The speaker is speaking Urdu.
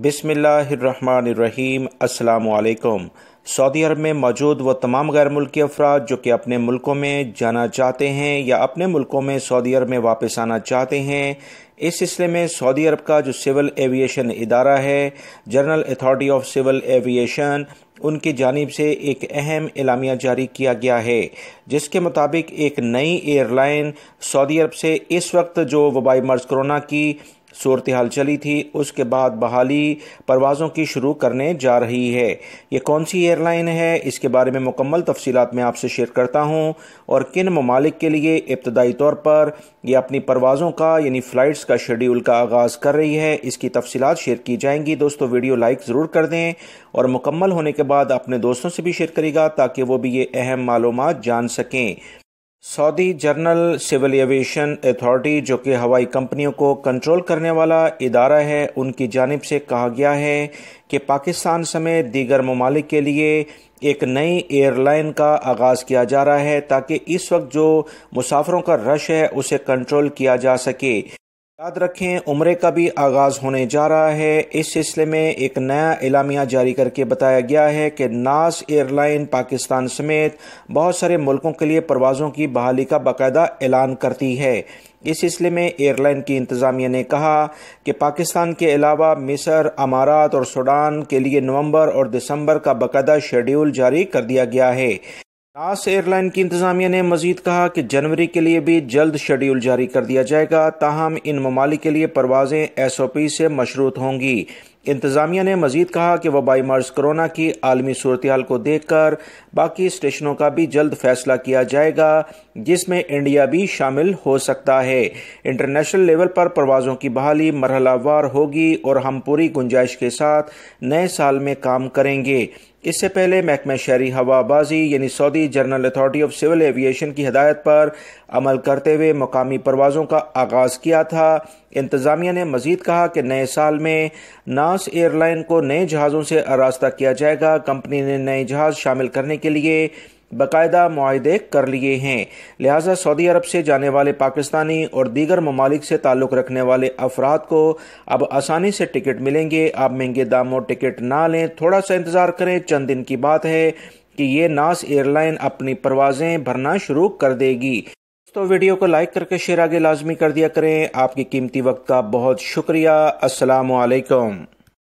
بسم اللہ الرحمن الرحیم السلام علیکم سعودی عرب میں موجود وہ تمام غیر ملکی افراد جو کہ اپنے ملکوں میں جانا چاہتے ہیں یا اپنے ملکوں میں سعودی عرب میں واپس آنا چاہتے ہیں اس سلسلے میں سعودی عرب کا جو سول ایویشن ادارہ ہے general authority of civil aviation ان کی جانب سے ایک اہم اعلامیہ جاری کیا گیا ہے جس کے مطابق ایک نئی ایئر لائن سعودی عرب سے اس وقت جو وبائی مرض کرونا کی صورتحال چلی تھی اس کے بعد بحالی پروازوں کی شروع کرنے جا رہی ہے یہ کون سی ایئر لائن ہے اس کے بارے میں مکمل تفصیلات میں آپ سے شیئر کرتا ہوں اور کن ممالک کے لیے ابتدائی طور پر یہ اپنی پروازوں کا یعنی فلائٹس کا شیڈیول کا آغاز کر رہی ہے اس کی تفصیلات شیئر کی جائیں گی دوستو ویڈیو لائک ضرور کر دیں اور مکمل ہونے کے بعد اپنے دوستوں سے بھی شیئر کرے گا تاکہ وہ بھی یہ اہم معلومات جان سکیں Saudi general civil aviation authority جو کہ ہوائی کمپنیوں کو کنٹرول کرنے والا ادارہ ہے ان کی جانب سے کہا گیا ہے کہ پاکستان سمیت دیگر ممالک کے لیے ایک نئی ایئر لائن کا آغاز کیا جا رہا ہے تاکہ اس وقت جو مسافروں کا رش ہے اسے کنٹرول کیا جا سکے یاد رکھیں عمرے کا بھی آغاز ہونے جا رہا ہے اس سلسلے میں ایک نیا اعلامیہ جاری کر کے بتایا گیا ہے کہ ناس ایئر لائن پاکستان سمیت بہت سارے ملکوں کے لیے پروازوں کی بحالی کا باقاعدہ اعلان کرتی ہے اس سلسلے میں ایئر لائن کی انتظامیہ نے کہا کہ پاکستان کے علاوہ مصر امارات اور سوڈان کے لیے نومبر اور دسمبر کا باقاعدہ شیڈیول جاری کر دیا گیا ہے ٹاس ایئر لائن کی انتظامیہ نے مزید کہا کہ جنوری کے لیے بھی جلد شیڈیول جاری کر دیا جائے گا تاہم ان ممالک کے لیے پروازیں ایس او پی سے مشروط ہوں گی انتظامیہ نے مزید کہا کہ وبائی مرض کرونا کی عالمی صورتحال کو دیکھ کر باقی اسٹیشنوں کا بھی جلد فیصلہ کیا جائے گا جس میں انڈیا بھی شامل ہو سکتا ہے انٹرنیشنل لیول پر پروازوں کی بحالی مرحلہ وار ہوگی اور ہم پوری گنجائش کے ساتھ نئے سال میں کام کریں گے اس سے پہلے محکمہ شہری ہوا بازی یعنی Saudi general authority of civil aviation کی ہدایت پر عمل کرتے ہوئے مقامی پروازوں کا آغاز کیا تھا انتظامیہ نے مزید کہا کہ نئے سال میں ناس ایئر لائن کو نئے جہازوں سے آراستہ کیا جائے گا کمپنی نے نئے جہاز شامل کرنے کے لیے باقاعدہ معاہدے کر لیے ہیں لہذا سعودی عرب سے جانے والے پاکستانی اور دیگر ممالک سے تعلق رکھنے والے افراد کو اب آسانی سے ٹکٹ ملیں گے آپ مہنگے داموں ٹکٹ نہ لیں تھوڑا سا انتظار کریں چند دن کی بات ہے کہ یہ ناس ایئر لائن اپنی پروازیں بھرنا شروع کر دے گی تو ویڈیو کو لائک کر کے شیئر آگے لازمی کر دیا کریں آپ کی قیمتی وقت کا بہت شکریہ السلام علیکم